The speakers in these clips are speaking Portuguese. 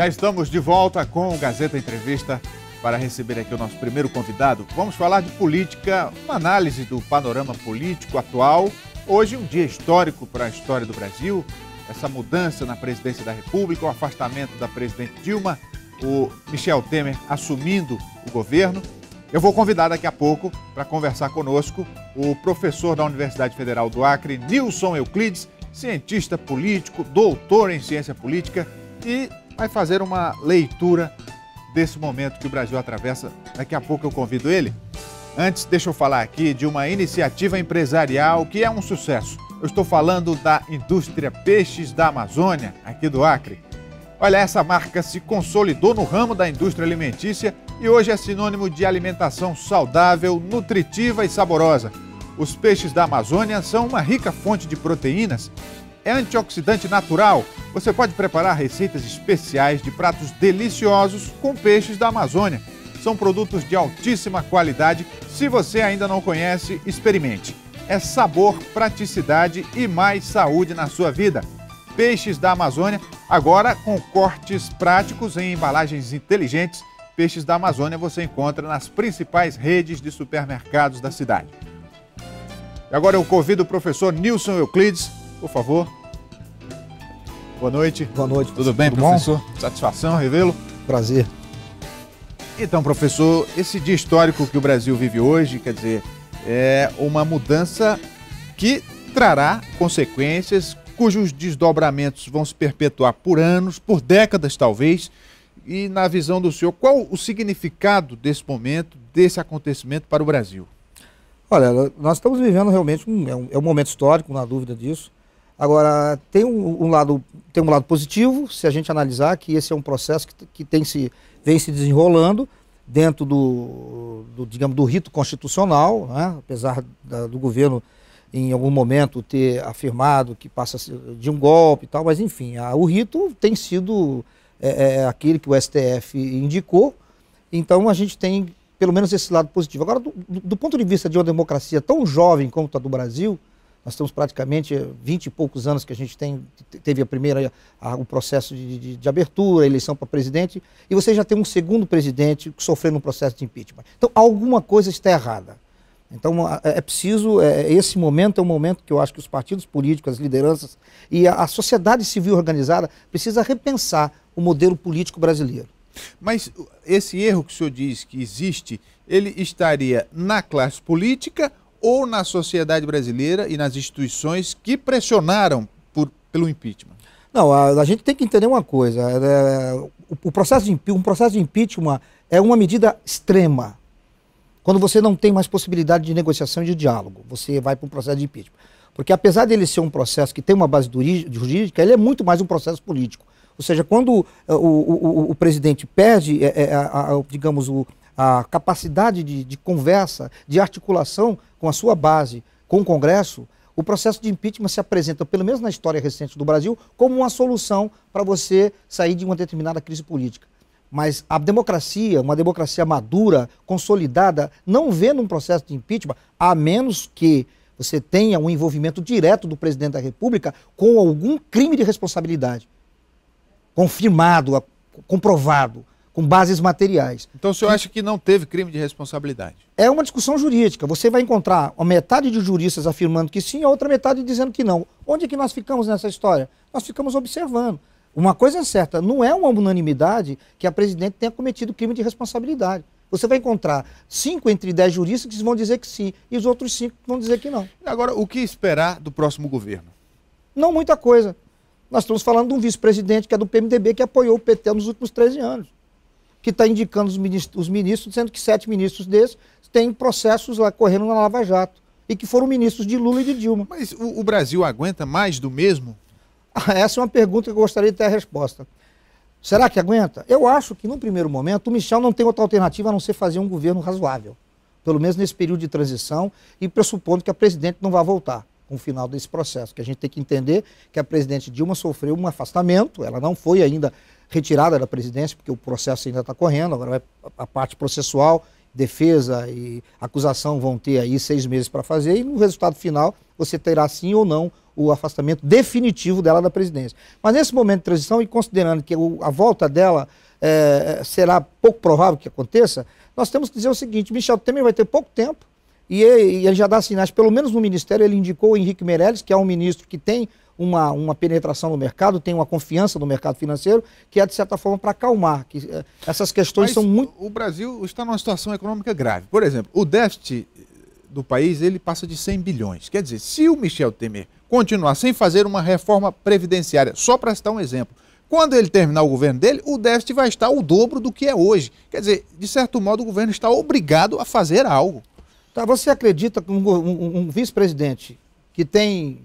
Já estamos de volta com o Gazeta Entrevista para receber aqui o nosso primeiro convidado. Vamos falar de política, uma análise do panorama político atual. Hoje, um dia histórico para a história do Brasil. Essa mudança na presidência da República, o afastamento da presidente Dilma, o Michel Temer assumindo o governo. Eu vou convidar daqui a pouco para conversar conosco o professor da Universidade Federal do Acre, Nilson Euclides, cientista político, doutor em ciência política e vai fazer uma leitura desse momento que o Brasil atravessa. Daqui a pouco eu convido ele. Antes, deixa eu falar aqui de uma iniciativa empresarial que é um sucesso. Eu estou falando da indústria peixes da Amazônia, aqui do Acre. Olha, essa marca se consolidou no ramo da indústria alimentícia e hoje é sinônimo de alimentação saudável, nutritiva e saborosa. Os peixes da Amazônia são uma rica fonte de proteínas é antioxidante natural. Você pode preparar receitas especiais de pratos deliciosos com peixes da Amazônia. São produtos de altíssima qualidade. Se você ainda não conhece, experimente. É sabor, praticidade e mais saúde na sua vida. Peixes da Amazônia, agora com cortes práticos em embalagens inteligentes. Peixes da Amazônia você encontra nas principais redes de supermercados da cidade. E agora eu convido o professor Nilson Euclides, por favor, Boa noite. Boa noite. Tudo bem, Tudo professor? Bom? Satisfação revê-lo. Prazer. Então, professor, esse dia histórico que o Brasil vive hoje, quer dizer, é uma mudança que trará consequências cujos desdobramentos vão se perpetuar por anos, por décadas talvez. E na visão do senhor, qual o significado desse momento, desse acontecimento para o Brasil? Olha, nós estamos vivendo realmente um, é um, é um momento histórico, não há dúvida disso. Agora, tem um, um, lado, tem um lado positivo, se a gente analisar que esse é um processo que, que tem se, vem se desenrolando dentro do, do digamos, do rito constitucional, né? apesar da, do governo em algum momento ter afirmado que passa de um golpe e tal, mas enfim, a, o rito tem sido é, é, aquele que o STF indicou, então a gente tem pelo menos esse lado positivo. Agora, do, do ponto de vista de uma democracia tão jovem como a do Brasil, nós estamos praticamente 20 e poucos anos que a gente tem, teve a primeira, a, o processo de, de, de abertura, eleição para presidente, e você já tem um segundo presidente que sofreu um processo de impeachment. Então, alguma coisa está errada. Então, é, é preciso, é, é, esse momento é um momento que eu acho que os partidos políticos, as lideranças e a, a sociedade civil organizada precisa repensar o modelo político brasileiro. Mas esse erro que o senhor diz que existe, ele estaria na classe política ou na sociedade brasileira e nas instituições que pressionaram por, pelo impeachment? Não, a, a, gente tem que entender uma coisa. É, é o, o, processo de, um processo de impeachment é uma medida extrema. Quando você não tem mais possibilidade de negociação e de diálogo, você vai para um processo de impeachment. Porque apesar dele ser um processo que tem uma base jurídica, ele é muito mais um processo político. Ou seja, quando é, o, o, o, o presidente perde, é, é, a, a, digamos, o, a capacidade de, de conversa, de articulação com a sua base, com o Congresso, o processo de impeachment se apresenta, pelo menos na história recente do Brasil, como uma solução para você sair de uma determinada crise política. Mas a democracia, uma democracia madura, consolidada, não vê num processo de impeachment, a menos que você tenha um envolvimento direto do presidente da República com algum crime de responsabilidade. Confirmado, comprovado com bases materiais. Então o senhor acha que não teve crime de responsabilidade? É uma discussão jurídica. Você vai encontrar a metade de juristas afirmando que sim, a outra metade dizendo que não. Onde é que nós ficamos nessa história? Nós ficamos observando. Uma coisa é certa, não é uma unanimidade que a presidente tenha cometido crime de responsabilidade. Você vai encontrar cinco entre dez juristas que vão dizer que sim e os outros cinco vão dizer que não. Agora, o que esperar do próximo governo? Não muita coisa. Nós estamos falando de um vice-presidente que é do PMDB que apoiou o PT nos últimos 13 anos que está indicando os ministros, os ministros, dizendo que sete ministros desses têm processos lá correndo na Lava Jato e que foram ministros de Lula e de Dilma. Mas o, o Brasil aguenta mais do mesmo? Ah, essa é uma pergunta que eu gostaria de ter a resposta. Será que aguenta? Eu acho que, no primeiro momento, o Michel não tem outra alternativa a não ser fazer um governo razoável. Pelo menos nesse período de transição e pressupondo que a presidente não vai voltar com o final desse processo. Que a gente tem que entender que a presidente Dilma sofreu um afastamento, ela não foi ainda retirada da presidência, porque o processo ainda está correndo, agora vai a parte processual, defesa e acusação vão ter aí seis meses para fazer, e no resultado final você terá sim ou não o afastamento definitivo dela da presidência. Mas nesse momento de transição, e considerando que a volta dela é, será pouco provável que aconteça, nós temos que dizer o seguinte: Michel Temer vai ter pouco tempo e ele já dá sinais, pelo menos no ministério, ele indicou o Henrique Meirelles, que é um ministro que tem uma, uma penetração no mercado, tem uma confiança no mercado financeiro, que é, de certa forma, para acalmar. Que, eh, essas questões Mas são muito. O Brasil está numa situação econômica grave. Por exemplo, o déficit eh, do país ele passa de 100 bilhões. Quer dizer, se o Michel Temer continuar sem fazer uma reforma previdenciária, só para citar um exemplo, quando ele terminar o governo dele, o déficit vai estar o dobro do que é hoje. Quer dizer, de certo modo, o governo está obrigado a fazer algo. Tá, você acredita que um, um, um vice-presidente que tem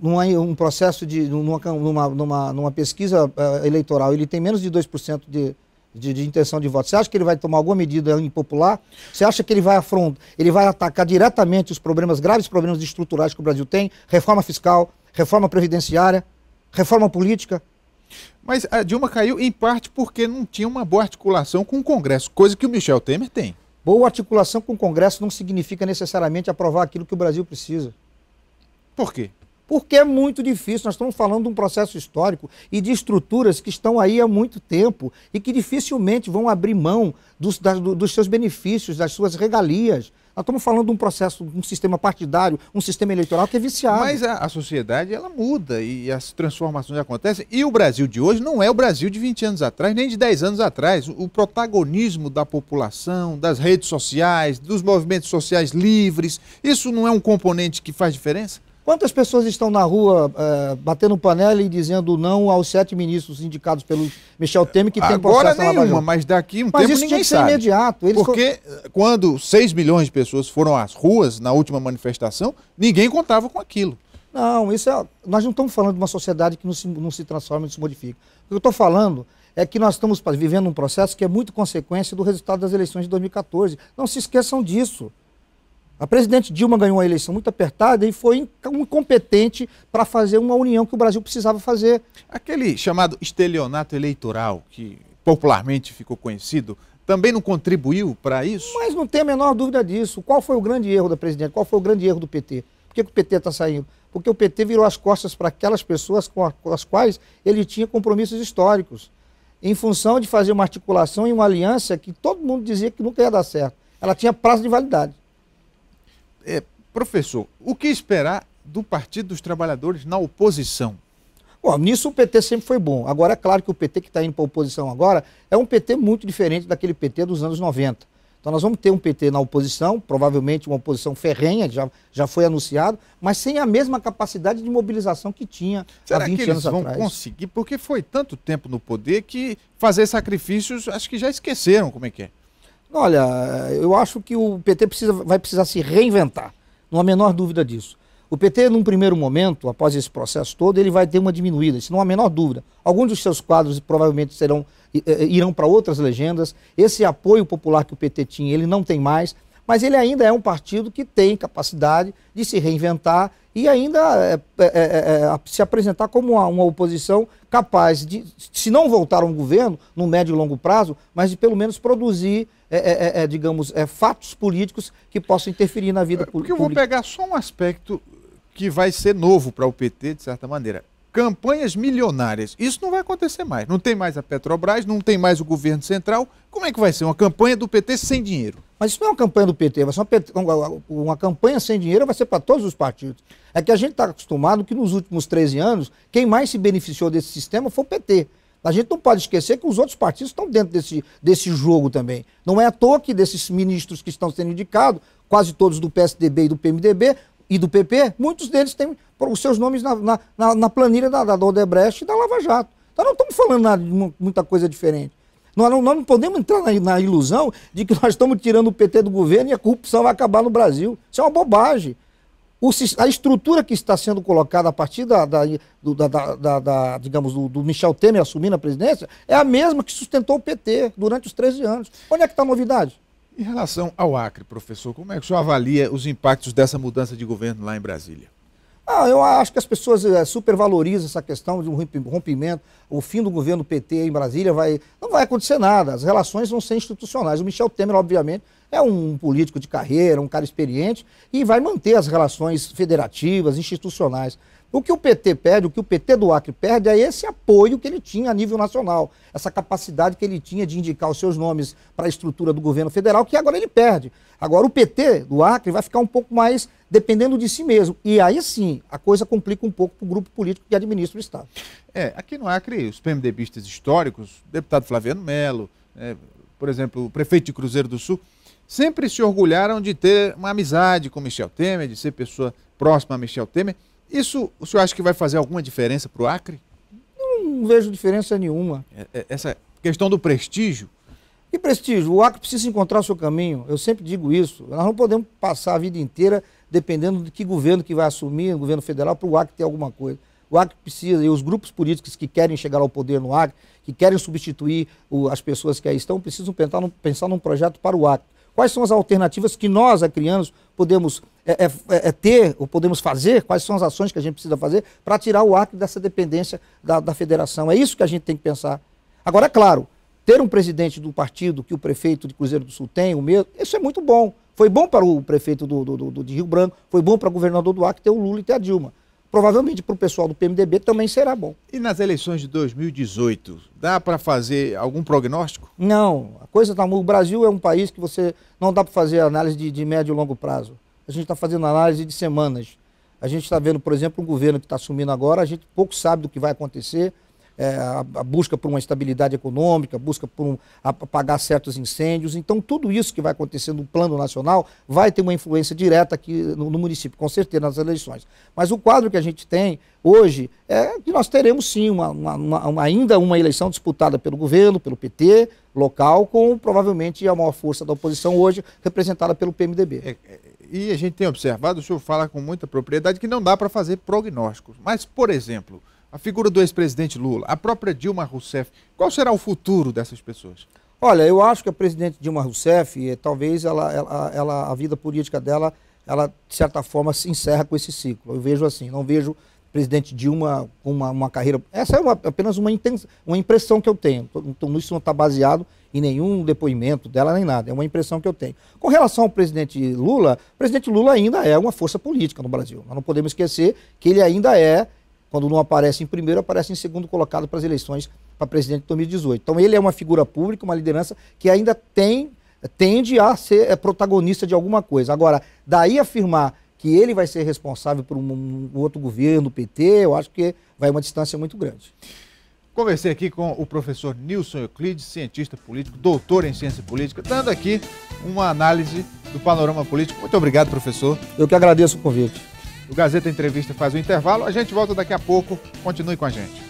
numa, um processo de numa, numa, numa, numa pesquisa uh, eleitoral ele tem menos de 2% de, de, de intenção de voto. Você acha que ele vai tomar alguma medida impopular? Você acha que ele vai afrontar, ele vai atacar diretamente os problemas, graves problemas estruturais que o Brasil tem? Reforma fiscal, reforma previdenciária, reforma política? Mas a eh, Dilma caiu em parte porque não tinha uma boa articulação com o Congresso, coisa que o Michel Temer tem. Boa articulação com o Congresso não significa necessariamente aprovar aquilo que o Brasil precisa. Por quê? Porque é muito difícil, nós estamos falando de um processo histórico e de estruturas que estão aí há muito tempo e que dificilmente vão abrir mão dos, dos seus benefícios, das suas regalias. Nós estamos falando de um processo, um sistema partidário, um sistema eleitoral que é viciado. Mas a, a, sociedade, ela muda e as transformações acontecem. E o Brasil de hoje não é o Brasil de 20 anos atrás, nem de 10 anos atrás. O, o protagonismo da população, das redes sociais, dos movimentos sociais livres, isso não é um componente que faz diferença? Quantas pessoas estão na rua uh, batendo panela e dizendo não aos sete ministros indicados pelo Michel Temer que tem processo Agora nenhuma, mas daqui um mas tempo isso ninguém tinha sabe. imediato. Eles Porque quando 6 milhões de pessoas foram às ruas na última manifestação, ninguém contava com aquilo. Não, isso é... nós não estamos falando de uma sociedade que não se, não se transforma, não se modifica. O que eu estou falando é que nós estamos vivendo um processo que é muito consequência do resultado das eleições de 2014. Não se esqueçam disso. A presidente Dilma ganhou uma eleição muito apertada e foi incompetente para fazer uma união que o Brasil precisava fazer. Aquele chamado estelionato eleitoral, que popularmente ficou conhecido, também não contribuiu para isso? Mas não tem a menor dúvida disso. Qual foi o grande erro da presidente? Qual foi o grande erro do PT? Por que, que o PT está saindo? Porque o PT virou as costas para aquelas pessoas com as quais ele tinha compromissos históricos, em função de fazer uma articulação e uma aliança que todo mundo dizia que nunca ia dar certo. Ela tinha prazo de validade. É, professor, o que esperar do Partido dos Trabalhadores na oposição? Bom, nisso o PT sempre foi bom. Agora, é claro que o PT que está indo para a oposição agora é um PT muito diferente daquele PT dos anos 90. Então, nós vamos ter um PT na oposição, provavelmente uma oposição ferrenha, já, já foi anunciado, mas sem a mesma capacidade de mobilização que tinha Será há 20 que eles vão conseguir? Porque foi tanto tempo no poder que fazer sacrifícios, acho que já esqueceram como é que é. Olha, eu acho que o PT precisa, vai precisar se reinventar, não há a menor dúvida disso. O PT, num primeiro momento, após esse processo todo, ele vai ter uma diminuída, isso não há a menor dúvida. Alguns dos seus quadros provavelmente serão, eh, eh, irão para outras legendas. Esse apoio popular que o PT tinha, ele não tem mais, mas ele ainda é um partido que tem capacidade de se reinventar e ainda é, é, é, se apresentar como uma, uma, oposição capaz de, se não voltar a um governo no médio e longo prazo, mas de pelo menos produzir é, é, é, é, digamos, é fatos políticos que possam interferir na vida é, política. Porque eu vou pegar só um aspecto que vai ser novo para o PT, de certa maneira. Campanhas milionárias. Isso não vai acontecer mais. Não tem mais a Petrobras, não tem mais o governo central. Como é que vai ser uma campanha do PT sem dinheiro? Mas isso não é uma campanha do PT, vai ser uma, uma, uma campanha sem dinheiro, vai ser para todos os partidos. É que a gente está acostumado que nos últimos 13 anos, quem mais se beneficiou desse sistema foi o PT. A gente não pode esquecer que os outros partidos estão dentro desse, desse jogo também. Não é à toa que desses ministros que estão sendo indicados, quase todos do PSDB e do PMDB e do PP, muitos deles têm os seus nomes na, na, na, na planilha da, da Odebrecht e da Lava Jato. Então não estamos falando nada de muita coisa diferente. Nós não, nós não podemos entrar na, na ilusão de que nós estamos tirando o PT do governo e a corrupção vai acabar no Brasil. Isso é uma bobagem o, a estrutura que está sendo colocada a partir da, da, do, da, da, da digamos, do, do, Michel Temer assumindo a presidência é a mesma que sustentou o PT durante os 13 anos. Onde é que está a novidade? Em relação ao Acre, professor, como é que o senhor avalia os impactos dessa mudança de governo lá em Brasília? Ah, eu acho que as pessoas é, supervalorizam essa questão de um rompimento, o fim do governo PT em Brasília vai não vai acontecer nada, as relações vão ser institucionais. O Michel Temer, obviamente, é um político de carreira, um cara experiente e vai manter as relações federativas, institucionais. O que o PT perde, o que o PT do Acre perde é esse apoio que ele tinha a nível nacional, essa capacidade que ele tinha de indicar os seus nomes para a estrutura do governo federal, que agora ele perde. Agora o PT do Acre vai ficar um pouco mais dependendo de si mesmo. E aí sim, a coisa complica um pouco para o grupo político que administra o Estado. É, aqui no Acre, os PMDBistas históricos, deputado Flaviano Melo, é, por exemplo, o prefeito de Cruzeiro do Sul, sempre se orgulharam de ter uma amizade com Michel Temer, de ser pessoa próxima a Michel Temer. Isso o senhor acha que vai fazer alguma diferença para o Acre? Não, vejo diferença nenhuma. É, é, essa questão do prestígio? E prestígio, o Acre precisa encontrar o seu caminho, eu sempre digo isso. Nós não podemos passar a vida inteira dependendo de que governo que vai assumir, o governo federal, para o Acre ter alguma coisa. O Acre precisa, e os grupos políticos que querem chegar ao poder no Acre, que querem substituir o, as pessoas que aí estão, precisam pensar num, pensar num projeto para o Acre. Quais são as alternativas que nós, acrianos, podemos é, é, é, é, ter ou podemos fazer? Quais são as ações que a gente precisa fazer para tirar o Acre dessa dependência da, da federação? É isso que a gente tem que pensar. Agora, é claro, ter um presidente do partido que o prefeito de Cruzeiro do Sul tem, o mesmo, isso é muito bom. Foi bom para o prefeito do, do, do de Rio Branco, foi bom para o governador do Acre ter o Lula e ter a Dilma provavelmente para o pessoal do PMDB também será bom. E nas eleições de 2018, dá para fazer algum prognóstico? Não, a coisa está. O Brasil é um país que você não dá para fazer análise de, de médio e longo prazo. A gente está fazendo análise de semanas. A gente está vendo, por exemplo, um governo que está assumindo agora, a gente pouco sabe do que vai acontecer é, a, a, busca por uma estabilidade econômica, a busca por um, apagar certos incêndios. Então, tudo isso que vai acontecer no plano nacional vai ter uma influência direta aqui no, no município, com certeza, nas eleições. Mas o quadro que a gente tem hoje é que nós teremos sim uma, uma, uma, ainda uma eleição disputada pelo governo, pelo PT local, com provavelmente a maior força da oposição hoje representada pelo PMDB. É, é, e a gente tem observado, o senhor fala com muita propriedade que não dá para fazer prognósticos. Mas, por exemplo, a figura do ex-presidente Lula, a própria Dilma Rousseff, qual será o futuro dessas pessoas? Olha, eu acho que a presidente Dilma Rousseff, eh, talvez ela, ela, ela, a vida política dela, ela de certa forma se encerra com esse ciclo. Eu vejo assim, não vejo presidente Dilma com uma, uma carreira. Essa é uma, apenas uma, intenção, uma impressão que eu tenho. Então, isso não está baseado em nenhum depoimento dela nem nada. É uma impressão que eu tenho. Com relação ao presidente Lula, o presidente Lula ainda é uma força política no Brasil. Nós não podemos esquecer que ele ainda é quando não aparece em primeiro, aparece em segundo colocado para as eleições para presidente de 2018. Então ele é uma figura pública, uma liderança que ainda tem tende a ser é, protagonista de alguma coisa. Agora, daí afirmar que ele vai ser responsável por um, outro governo, PT, eu acho que vai uma distância muito grande. Conversei aqui com o professor Nilson Euclides, cientista político, doutor em ciência política, dando aqui uma análise do panorama político. Muito obrigado, professor. Eu que agradeço o convite. O Gazeta Entrevista faz o intervalo. A gente volta daqui a pouco. Continue com a gente.